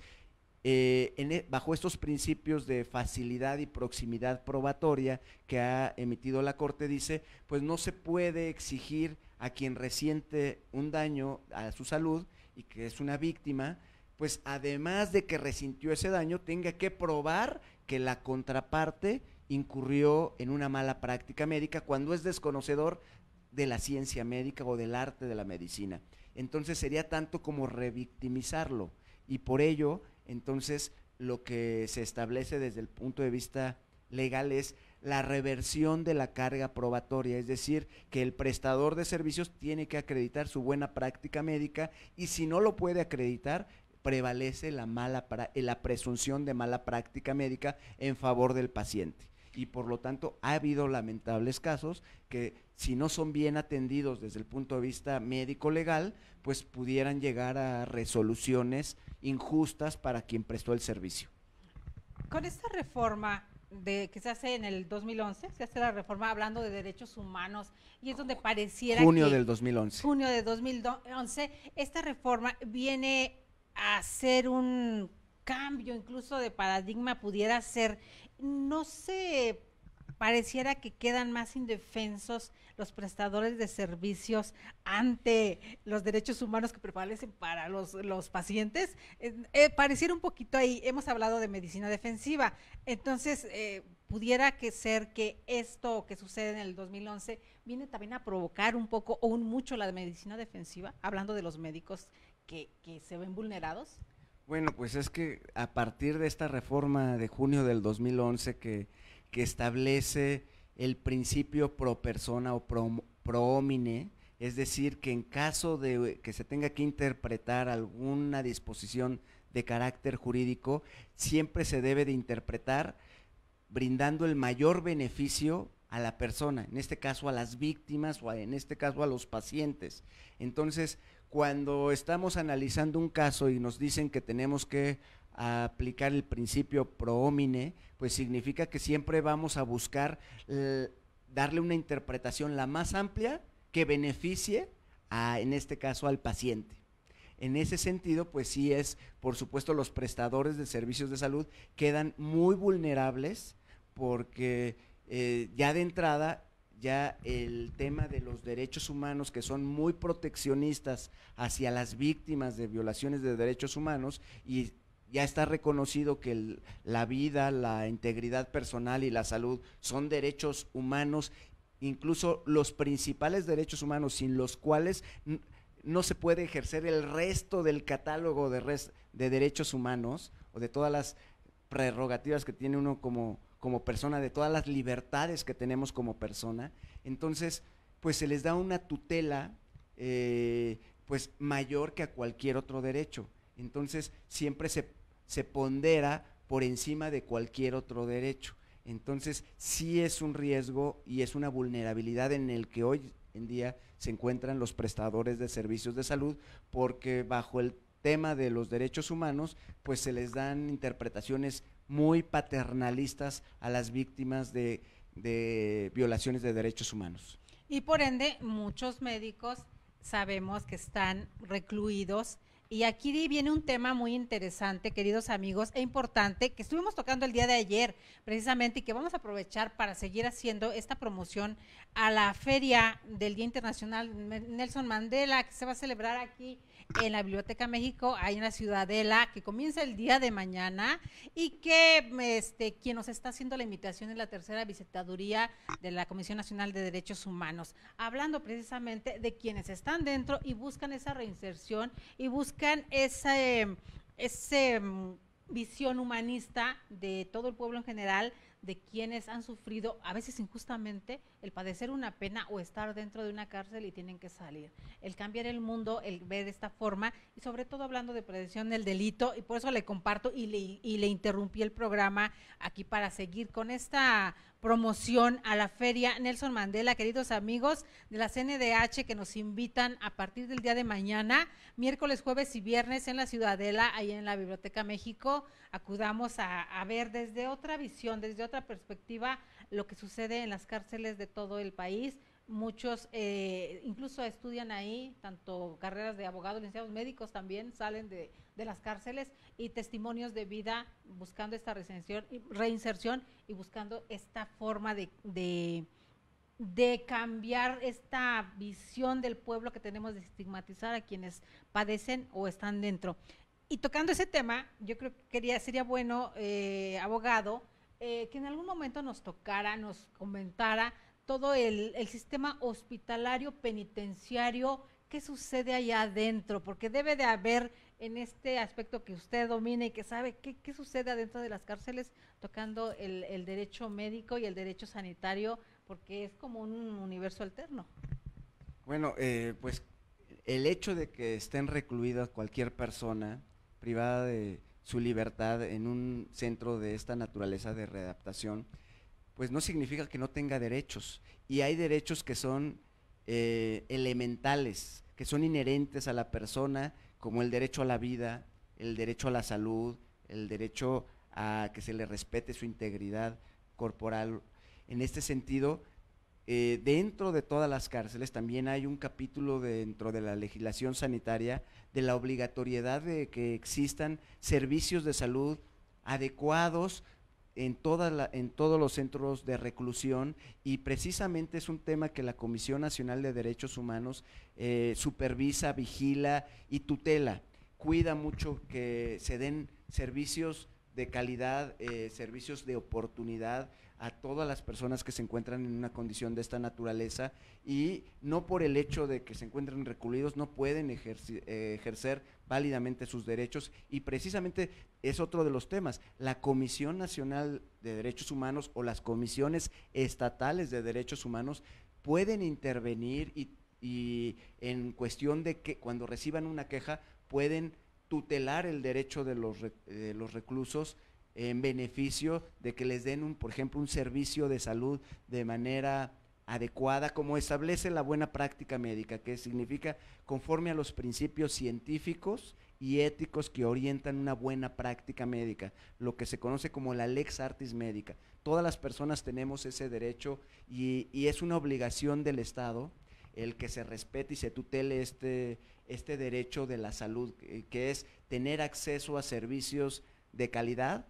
eh, e, bajo estos principios de facilidad y proximidad probatoria que ha emitido la Corte, dice, pues no se puede exigir a quien resiente un daño a su salud y que es una víctima, pues además de que resintió ese daño, tenga que probar que la contraparte incurrió en una mala práctica médica cuando es desconocedor de la ciencia médica o del arte de la medicina. Entonces sería tanto como revictimizarlo y por ello entonces, lo que se establece desde el punto de vista legal es la reversión de la carga probatoria, es decir, que el prestador de servicios tiene que acreditar su buena práctica médica y si no lo puede acreditar, prevalece la, mala la presunción de mala práctica médica en favor del paciente y por lo tanto ha habido lamentables casos que si no son bien atendidos desde el punto de vista médico-legal, pues pudieran llegar a resoluciones injustas para quien prestó el servicio. Con esta reforma de, que se hace en el 2011, se hace la reforma hablando de derechos humanos y es donde pareciera junio del 2011. Junio de 2011, esta reforma viene a ser un cambio incluso de paradigma pudiera ser no se pareciera que quedan más indefensos los prestadores de servicios ante los derechos humanos que prevalecen para los, pacientes. Eh, eh, pareciera un poquito ahí, hemos hablado de medicina defensiva, entonces eh, pudiera que ser que esto que sucede en el 2011 viene también a provocar un poco o un mucho la medicina defensiva, hablando de los médicos que, que se ven vulnerados. Bueno, pues es que a partir de esta reforma de junio del 2011 que, establece el principio pro persona o pro, homine, es decir, que en caso de que se tenga que interpretar alguna disposición de carácter jurídico, siempre se debe de interpretar brindando el mayor beneficio a la persona, en este caso a las víctimas o en este caso a los pacientes. Entonces, cuando estamos analizando un caso y nos dicen que tenemos que aplicar el principio pro homine, pues significa que siempre vamos a buscar eh, darle una interpretación la más amplia que beneficie, en este caso, al paciente. En ese sentido, pues sí es, por supuesto, los prestadores de servicios de salud quedan muy vulnerables porque eh, ya de entrada ya el tema de los derechos humanos, que son muy proteccionistas hacia las víctimas de violaciones de derechos humanos, y ya está reconocido que la vida, la integridad personal y la salud son derechos humanos, incluso los principales derechos humanos sin los cuales no se puede ejercer el resto del catálogo de, de derechos humanos o de todas las prerrogativas que tiene uno como, como persona, de todas las libertades que tenemos como persona. Entonces, pues se les da una tutela eh, pues mayor que a cualquier otro derecho. Entonces, siempre se, se pondera por encima de cualquier otro derecho. Entonces, sí es un riesgo y es una vulnerabilidad en el que hoy en día se encuentran los prestadores de servicios de salud porque bajo el tema de los derechos humanos, pues se les dan interpretaciones muy paternalistas a las víctimas de, violaciones de derechos humanos. Y por ende, muchos médicos sabemos que están recluidos. Y aquí viene un tema muy interesante, queridos amigos, e importante, que estuvimos tocando el día de ayer, precisamente, y que vamos a aprovechar para seguir haciendo esta promoción a la feria del Día Internacional Nelson Mandela, que se va a celebrar aquí en la Biblioteca México, hay una ciudadela que comienza el día de mañana y que este, quien nos está haciendo la invitación es la tercera visitaduría de la Comisión Nacional de Derechos Humanos, hablando precisamente de quienes están dentro y buscan esa reinserción y buscan esa, em, em, visión humanista de todo el pueblo en general, de quienes han sufrido, a veces injustamente, el padecer una pena o estar dentro de una cárcel y tienen que salir. El cambiar el mundo, el ver esta forma y sobre todo hablando de prevención del delito y por eso le comparto y le, interrumpí el programa aquí para seguir con esta promoción a la feria Nelson Mandela, queridos amigos de la CNDH que nos invitan a partir del día de mañana, miércoles, jueves y viernes en la Ciudadela, ahí en la Biblioteca México, acudamos a, a ver desde otra visión, desde otra perspectiva lo que sucede en las cárceles de todo el país. Muchos eh, incluso estudian ahí, tanto carreras de abogados, licenciados médicos también salen de, las cárceles y testimonios de vida buscando esta reinserción, reinserción y buscando esta forma de, cambiar esta visión del pueblo que tenemos de estigmatizar a quienes padecen o están dentro. Y tocando ese tema, yo creo que sería bueno, eh, abogado, eh, que en algún momento nos tocara, nos comentara todo el, sistema hospitalario penitenciario, qué sucede allá adentro, porque debe de haber en este aspecto que usted domina y que sabe qué, sucede adentro de las cárceles tocando el, derecho médico y el derecho sanitario, porque es como un universo alterno. Bueno, eh, pues el hecho de que estén recluidas cualquier persona privada de su libertad en un centro de esta naturaleza de readaptación, pues no significa que no tenga derechos. Y hay derechos que son eh, elementales, que son inherentes a la persona, como el derecho a la vida, el derecho a la salud, el derecho a que se le respete su integridad corporal. En este sentido, eh, dentro de todas las cárceles también hay un capítulo dentro de la legislación sanitaria de la obligatoriedad de que existan servicios de salud adecuados en, en todos los centros de reclusión y precisamente es un tema que la Comisión Nacional de Derechos Humanos eh, supervisa, vigila y tutela. Cuida mucho que se den servicios de calidad, eh, servicios de oportunidad a todas las personas que se encuentran en una condición de esta naturaleza y no por el hecho de que se encuentren recluidos no pueden ejercer, eh, ejercer válidamente sus derechos y precisamente es otro de los temas. La Comisión Nacional de Derechos Humanos o las comisiones estatales de derechos humanos pueden intervenir y, en cuestión de que cuando reciban una queja pueden tutelar el derecho de los, de los reclusos en beneficio de que les den, un, por ejemplo, un servicio de salud de manera adecuada, como establece la buena práctica médica, que significa conforme a los principios científicos y éticos que orientan una buena práctica médica, lo que se conoce como la lex artis médica. Todas las personas tenemos ese derecho y, y es una obligación del Estado el que se respete y se tutele este, este derecho de la salud, eh, que es tener acceso a servicios de calidad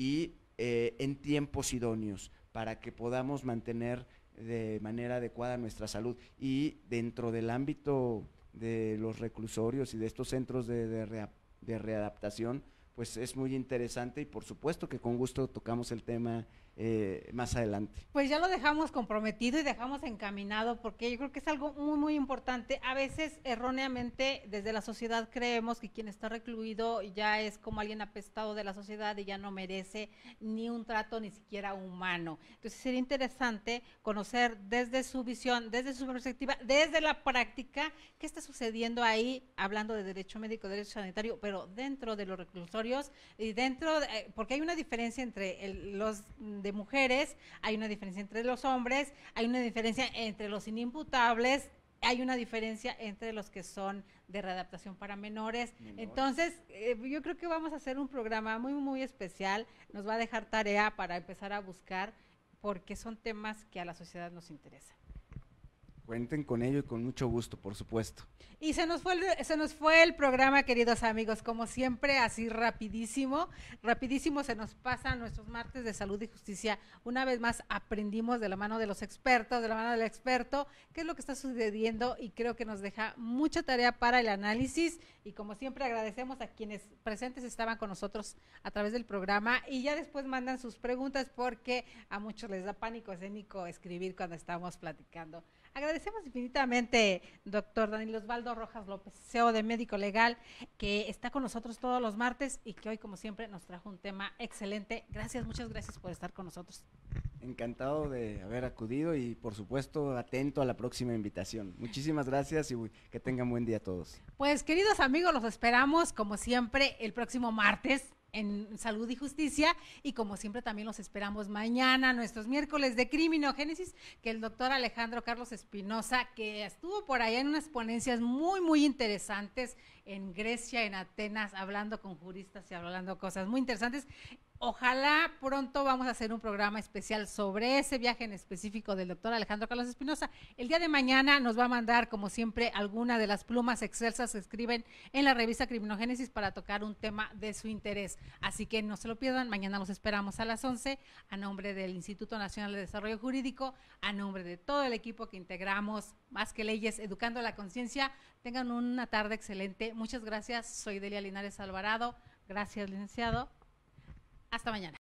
y eh, en tiempos idóneos para que podamos mantener de manera adecuada nuestra salud. Y dentro del ámbito de los reclusorios y de estos centros de, de readaptación, pues es muy interesante y por supuesto que con gusto tocamos el tema eh, más adelante. Pues ya lo dejamos comprometido y dejamos encaminado porque yo creo que es algo muy, muy importante. A veces erróneamente desde la sociedad creemos que quien está recluido ya es como alguien apestado de la sociedad y ya no merece ni un trato ni siquiera humano. Entonces sería interesante conocer desde su visión, desde su perspectiva, desde la práctica, qué está sucediendo ahí, hablando de derecho médico, derecho sanitario, pero dentro de los reclusorios y dentro, eh, porque hay una diferencia entre los de mujeres, hay una diferencia entre los hombres, hay una diferencia entre los inimputables, hay una diferencia entre los que son de readaptación para menores. Entonces, eh, yo creo que vamos a hacer un programa muy, muy especial. Nos va a dejar tarea para empezar a buscar porque son temas que a la sociedad nos interesan. Cuenten con ello y con mucho gusto, por supuesto. Y se nos fue el, se nos fue el programa, queridos amigos, como siempre, así rapidísimo, rapidísimo se nos pasan nuestros martes de salud y justicia. Una vez más aprendimos de la mano de los expertos, de la mano del experto, qué es lo que está sucediendo y creo que nos deja mucha tarea para el análisis y como siempre agradecemos a quienes presentes estaban con nosotros a través del programa y ya después mandan sus preguntas porque a muchos les da pánico escénico escribir cuando estamos platicando Agradecemos infinitamente, doctor Daniel Osvaldo Rojas López, CEO de Médico Legal, que está con nosotros todos los martes y que hoy, como siempre, nos trajo un tema excelente. Gracias, muchas gracias por estar con nosotros. Encantado de haber acudido y, por supuesto, atento a la próxima invitación. Muchísimas gracias y que tengan buen día a todos. Pues, queridos amigos, los esperamos, como siempre, el próximo martes en Salud y Justicia y como siempre también los esperamos mañana, nuestros miércoles de Criminogénesis, que el doctor Alejandro Carlos Espinosa, que estuvo por allá en unas ponencias muy, muy interesantes en Grecia, en Atenas, hablando con juristas y hablando cosas muy interesantes. Ojalá pronto vamos a hacer un programa especial sobre ese viaje en específico del doctor Alejandro Carlos Espinosa. El día de mañana nos va a mandar, como siempre, alguna de las plumas excelsas que escriben en la revista Criminogénesis para tocar un tema de su interés. Así que no se lo pierdan, mañana los esperamos a las 11 a nombre del Instituto Nacional de Desarrollo Jurídico, a nombre de todo el equipo que integramos, más que leyes, educando la conciencia. Tengan una tarde excelente. Muchas gracias. Soy Delia Linares Alvarado. Gracias, licenciado. Hasta mañana.